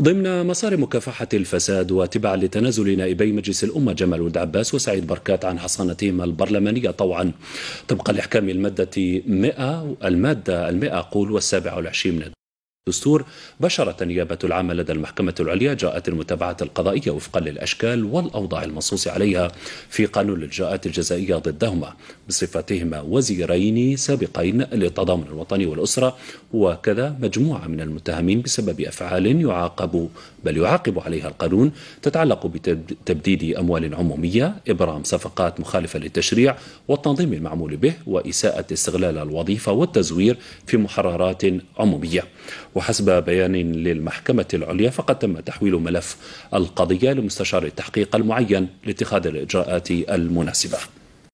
ضمن مسار مكافحة الفساد وتبع لتنازل نائبي مجلس الأمة جمال ولد عباس وسعيد بركات عن حصانتهما البرلمانية طوعا طبق الإحكام المادة 100 المادة المئة قول والسابع والعشرين من الدستور بشرت نيابة العامة لدى المحكمة العليا جاءت المتابعة القضائية وفقا للأشكال والأوضاع المنصوص عليها في قانون الجاءات الجزائية ضدهما بصفتهما وزيرين سابقين للتضامن الوطني والأسرة وكذا مجموعة من المتهمين بسبب أفعال يعاقب بل يعاقب عليها القانون تتعلق بتبديد أموال عمومية إبرام صفقات مخالفة للتشريع والتنظيم المعمول به وإساءة استغلال الوظيفة والتزوير في محررات عمومية وحسب بيان للمحكمة العليا فقد تم تحويل ملف القضية لمستشار التحقيق المعين لاتخاذ الإجراءات المناسبة